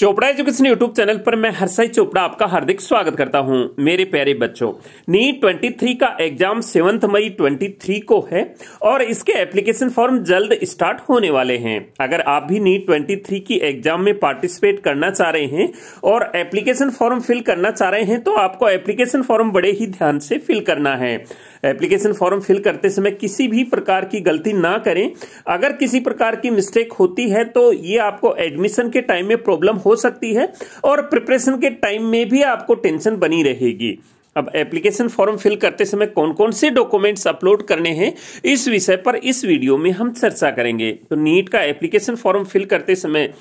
Chopra education YouTube channel पर मैं हरसाई चोपड़ा आपका हार्दिक स्वागत करता हूं मेरे प्यारे बच्चों नीट 23 का एग्जाम सेवंथ मई 23 को है और इसके एप्लीकेशन फॉर्म जल्द स्टार्ट होने वाले हैं अगर आप भी नीट 23 की एग्जाम में पार्टिसिपेट करना चाह रहे हैं और एप्लीकेशन फॉर्म फिल करना चाह रहे हैं तो आपको एप्लीकेशन फॉर्म बड़े ही ध्यान से फिल करना है एप्लीकेशन फॉर्म फिल करते समय किसी भी प्रकार की गलती ना करें अगर किसी प्रकार की मिस्टेक होती है तो ये आपको एडमिशन के टाइम में प्रॉब्लम हो सकती है और प्रिपरेशन के टाइम में भी आपको टेंशन बनी रहेगी अब एप्लीकेशन फॉर्म फिल करते समय कौन कौन से डॉक्यूमेंट्स अपलोड करने हैं इस विषय पर इस वीडियो में हम चर्चा करेंगे तो नीट का एप्लीकेशन फॉर्म फिल करते समय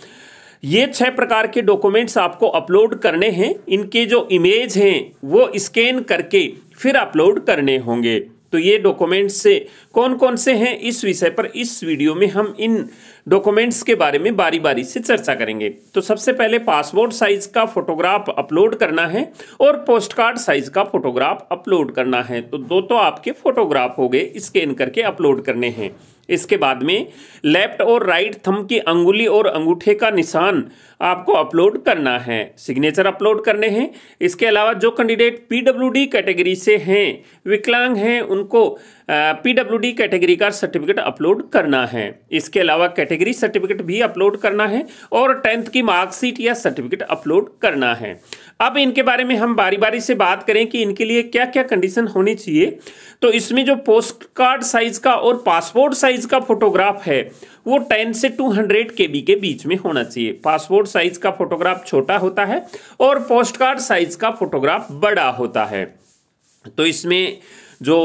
ये छह प्रकार के डॉक्यूमेंट्स आपको अपलोड करने हैं इनके जो इमेज हैं वो स्कैन करके फिर अपलोड करने होंगे तो ये डॉक्यूमेंट्स से कौन कौन से हैं इस विषय पर इस वीडियो में हम इन डॉक्यूमेंट्स के बारे में बारी बारी से चर्चा करेंगे तो सबसे पहले पासपोर्ट साइज का फोटोग्राफ अपलोड करना है और पोस्ट कार्ड साइज का फोटोग्राफ अपलोड करना है तो दो तो आपके फोटोग्राफ हो गए स्कैन करके अपलोड करने हैं इसके बाद में लेफ्ट और राइट थम की अंगुली और अंगूठे का निशान आपको अपलोड करना है सिग्नेचर अपलोड करने हैं इसके अलावा जो कैंडिडेट पीडब्ल्यूडी कैटेगरी से हैं विकलांग हैं उनको डी कैटेगरी का सर्टिफिकेट अपलोड करना है इसके अलावा कैटेगरी सर्टिफिकेट भी अपलोड करना है और टेंथ की मार्कशीट या सर्टिफिकेट अपलोड करना है अब इनके बारे में हम बारी बारी से बात करें कि इनके लिए क्या क्या कंडीशन होनी चाहिए तो इसमें जो पोस्ट कार्ड साइज का और पासपोर्ट साइज का फोटोग्राफ है वो 10 से 200 के बी के बीच में होना चाहिए पासपोर्ट साइज का फोटोग्राफ छोटा होता है और पोस्ट कार्ड साइज का फोटोग्राफ बड़ा होता है तो इसमें जो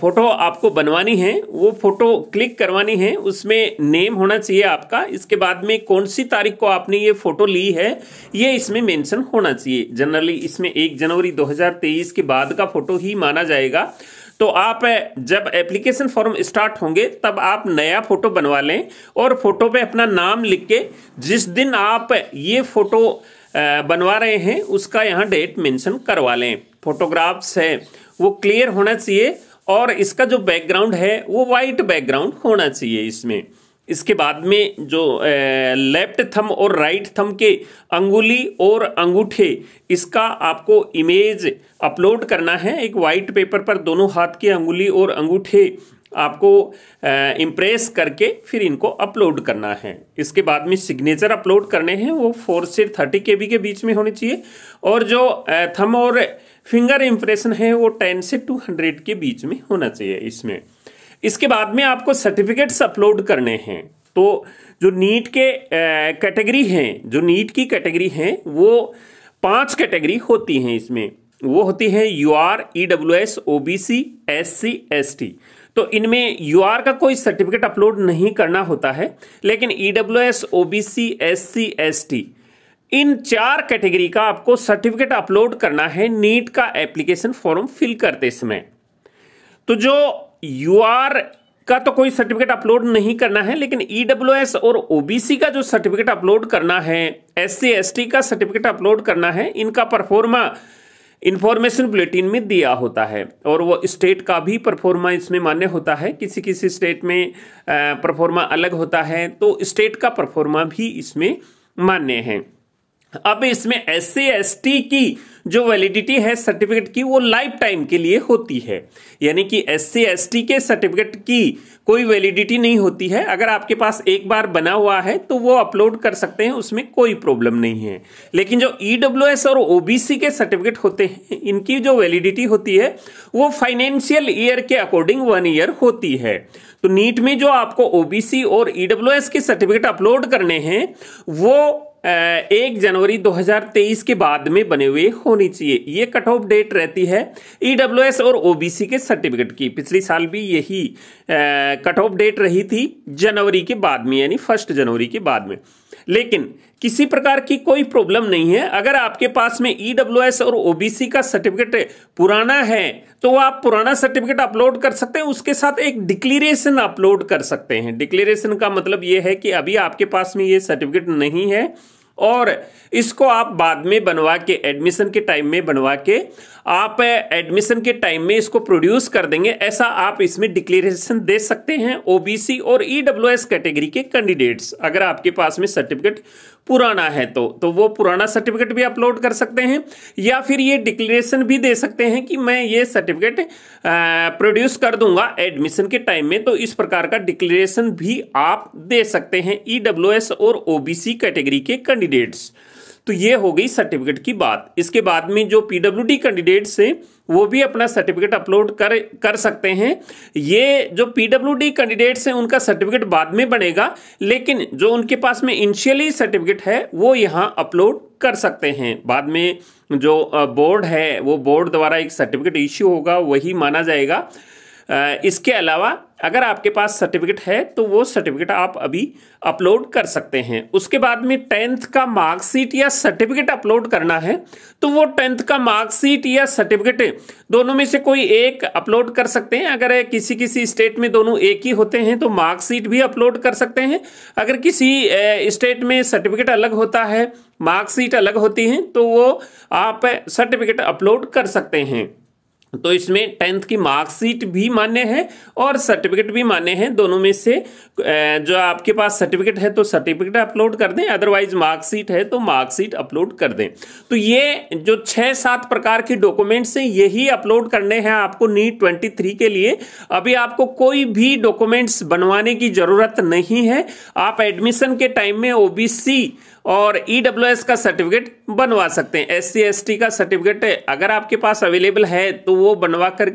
फ़ोटो आपको बनवानी है वो फ़ोटो क्लिक करवानी है उसमें नेम होना चाहिए आपका इसके बाद में कौन सी तारीख को आपने ये फ़ोटो ली है ये इसमें मेंशन होना चाहिए जनरली इसमें एक जनवरी 2023 के बाद का फ़ोटो ही माना जाएगा तो आप जब एप्लीकेशन फॉर्म स्टार्ट होंगे तब आप नया फोटो बनवा लें और फोटो पे अपना नाम लिख के जिस दिन आप ये फोटो बनवा रहे हैं उसका यहाँ डेट मेंशन करवा लें फोटोग्राफ्स है वो क्लियर होना चाहिए और इसका जो बैकग्राउंड है वो वाइट बैकग्राउंड होना चाहिए इसमें इसके बाद में जो लेफ्ट थम और राइट थम के अंगुली और अंगूठे इसका आपको इमेज अपलोड करना है एक वाइट पेपर पर दोनों हाथ की अंगुली और अंगूठे आपको इम्प्रेस करके फिर इनको अपलोड करना है इसके बाद में सिग्नेचर अपलोड करने हैं वो फोर से थर्टी के के बीच में होने चाहिए और जो थम और फिंगर इम्प्रेशन है वो टेन से टू हंड्रेड के बीच में होना चाहिए इसमें इसके बाद में आपको सर्टिफिकेट्स अपलोड करने हैं तो जो नीट के कैटेगरी हैं जो नीट की कैटेगरी हैं वो पांच कैटेगरी होती हैं इसमें वो होती है U R E W S O B C S C S T तो इनमें यू का कोई सर्टिफिकेट अपलोड नहीं करना होता है लेकिन E W S O B C S C S T इन चार कैटेगरी का आपको सर्टिफिकेट अपलोड करना है नीट का एप्लीकेशन फॉर्म फिल करते समय तो जो यू आर का तो कोई सर्टिफिकेट अपलोड नहीं करना है लेकिन ई डब्ल्यू एस और ओबीसी का जो सर्टिफिकेट अपलोड करना है एस सी एस टी का सर्टिफिकेट अपलोड करना है इनका परफॉर्मा इन्फॉर्मेशन बुलेटिन में दिया होता है और वो स्टेट का भी परफॉर्मा इसमें मान्य होता है किसी किसी स्टेट में परफॉर्मा अलग होता है तो स्टेट का परफॉर्मा भी इसमें मान्य है अब इसमें एस सी की जो वैलिडिटी है सर्टिफिकेट की वो लाइफ टाइम के लिए होती है यानी कि एस सी के सर्टिफिकेट की कोई वैलिडिटी नहीं होती है अगर आपके पास एक बार बना हुआ है तो वो अपलोड कर सकते हैं उसमें कोई प्रॉब्लम नहीं है लेकिन जो ई e और ओ के सर्टिफिकेट होते हैं इनकी जो वैलिडिटी होती है वो फाइनेंशियल ईयर के अकॉर्डिंग वन ईयर होती है तो नीट में जो आपको ओबीसी और ईडब्ल्यूएस e के सर्टिफिकेट अपलोड करने हैं वो एक जनवरी 2023 के बाद में बने हुए होनी चाहिए ये कट ऑफ डेट रहती है ईडब्ल्यूएस e और ओबीसी के सर्टिफिकेट की पिछले साल भी यही कट ऑफ डेट रही थी जनवरी के बाद में यानी फर्स्ट जनवरी के बाद में लेकिन किसी प्रकार की कोई प्रॉब्लम नहीं है अगर आपके पास में ई e और ओबीसी का सर्टिफिकेट पुराना है तो आप पुराना सर्टिफिकेट अपलोड कर सकते हैं उसके साथ एक डिक्लेरेशन अपलोड कर सकते हैं डिक्लेरेशन का मतलब यह है कि अभी आपके पास में ये सर्टिफिकेट नहीं है और इसको आप बाद में बनवा के एडमिशन के टाइम में बनवा के आप एडमिशन eh, के टाइम में इसको प्रोड्यूस कर देंगे ऐसा आप इसमें डिक्लेरेशन दे सकते हैं ओबीसी और ईडब्ल्यूएस e कैटेगरी के कैंडिडेट्स अगर आपके पास में सर्टिफिकेट पुराना है तो तो वो पुराना सर्टिफिकेट भी अपलोड कर सकते हैं या फिर ये डिक्लेरेशन भी दे सकते हैं कि मैं ये सर्टिफिकेट प्रोड्यूस कर दूंगा एडमिशन के टाइम में तो इस प्रकार का डिक्लेरेशन भी आप दे सकते हैं ई e और ओबीसी कैटेगरी के कैंडिडेट्स तो ये हो गई सर्टिफिकेट की बात इसके बाद में जो डी कैंडिडेट्स हैं वो भी अपना सर्टिफिकेट अपलोड कर कर सकते हैं ये जो डी कैंडिडेट्स हैं उनका सर्टिफिकेट बाद में बनेगा लेकिन जो उनके पास में इनिशियली सर्टिफिकेट है वो यहाँ अपलोड कर सकते हैं बाद में जो बोर्ड है वो बोर्ड द्वारा एक सर्टिफिकेट इश्यू होगा वही माना जाएगा इसके अलावा अगर आपके पास सर्टिफिकेट है तो वो सर्टिफिकेट आप अभी अपलोड कर सकते हैं उसके बाद में टेंथ का मार्कशीट या सर्टिफिकेट अपलोड करना है तो वो टेंथ का मार्कशीट या सर्टिफिकेट दोनों में से कोई एक अपलोड कर सकते हैं अगर किसी किसी स्टेट में दोनों एक ही होते हैं तो मार्कशीट भी अपलोड कर सकते हैं अगर किसी स्टेट में सर्टिफिकेट अलग होता है मार्कशीट अलग होती है तो वो आप सर्टिफिकेट अपलोड कर सकते हैं तो इसमें टेंथ की मार्कशीट भी मान्य है और सर्टिफिकेट भी मान्य है दोनों में से जो आपके पास सर्टिफिकेट है तो सर्टिफिकेट अपलोड कर दें अदरवाइज मार्कशीट है तो मार्कशीट अपलोड कर दें तो ये जो छः सात प्रकार के डॉक्यूमेंट्स हैं यही अपलोड करने हैं आपको नीट ट्वेंटी थ्री के लिए अभी आपको कोई भी डॉक्यूमेंट्स बनवाने की ज़रूरत नहीं है आप एडमिशन के टाइम में ओ और ई का सर्टिफिकेट बनवा सकते हैं एस सी का सर्टिफिकेट अगर आपके पास अवेलेबल है तो वो बनवा कर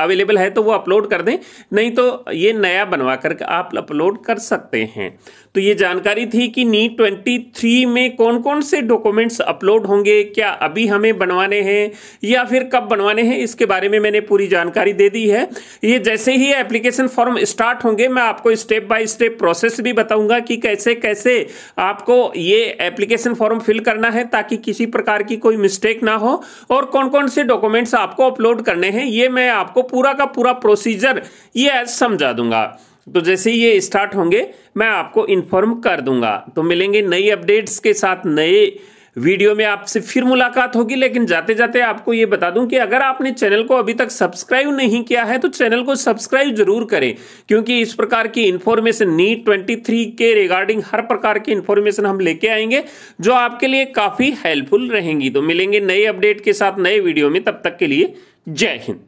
अवेलेबल है तो वो अपलोड कर दें नहीं तो ये नया बनवा कर आप अपलोड कर सकते हैं तो ये जानकारी थी कि नीट ट्वेंटी थ्री में कौन कौन से डॉक्यूमेंट्स अपलोड होंगे क्या अभी हमें बनवाने हैं या फिर कब बनवाने हैं इसके बारे में मैंने पूरी जानकारी दे दी है ये जैसे ही एप्लीकेशन फॉर्म स्टार्ट होंगे मैं आपको स्टेप बाय स्टेप प्रोसेस भी बताऊंगा कि कैसे कैसे आपको ये एप्लीकेशन फॉर्म फिल करना है ताकि किसी प्रकार की कोई मिस्टेक ना हो और कौन कौन से डॉक्यूमेंट्स आपको अपलोड करने हैं ये मैं आपको पूरा का पूरा प्रोसीजर ये आज समझा दूंगा तो जैसे ही ये स्टार्ट होंगे मैं आपको इन्फॉर्म कर दूंगा तो मिलेंगे नई अपडेट्स के साथ नए वीडियो में आपसे फिर मुलाकात होगी लेकिन जाते जाते आपको ये बता दूं कि अगर आपने चैनल को अभी तक सब्सक्राइब नहीं किया है तो चैनल को सब्सक्राइब जरूर करें क्योंकि इस प्रकार की इन्फॉर्मेशन नीट ट्वेंटी थ्री के रिगार्डिंग हर प्रकार की इन्फॉर्मेशन हम लेके आएंगे जो आपके लिए काफ़ी हेल्पफुल रहेंगी तो मिलेंगे नए अपडेट के साथ नए वीडियो में तब तक के लिए Jai